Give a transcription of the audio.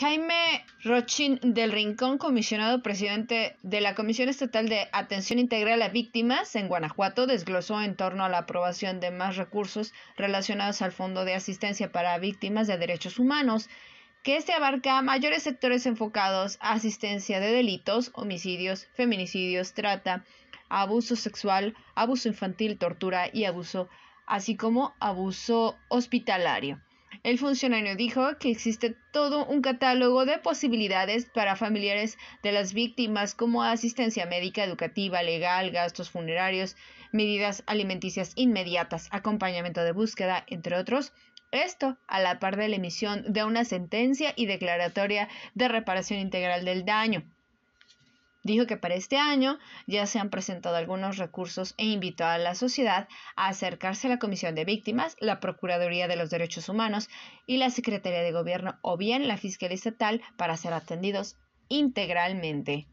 Jaime Rochin del Rincón, comisionado presidente de la Comisión Estatal de Atención Integral a Víctimas en Guanajuato, desglosó en torno a la aprobación de más recursos relacionados al Fondo de Asistencia para Víctimas de Derechos Humanos, que este abarca mayores sectores enfocados a asistencia de delitos, homicidios, feminicidios, trata, abuso sexual, abuso infantil, tortura y abuso, así como abuso hospitalario. El funcionario dijo que existe todo un catálogo de posibilidades para familiares de las víctimas como asistencia médica, educativa, legal, gastos funerarios, medidas alimenticias inmediatas, acompañamiento de búsqueda, entre otros. Esto a la par de la emisión de una sentencia y declaratoria de reparación integral del daño. Dijo que para este año ya se han presentado algunos recursos e invitó a la sociedad a acercarse a la Comisión de Víctimas, la Procuraduría de los Derechos Humanos y la Secretaría de Gobierno o bien la Fiscalía Estatal para ser atendidos integralmente.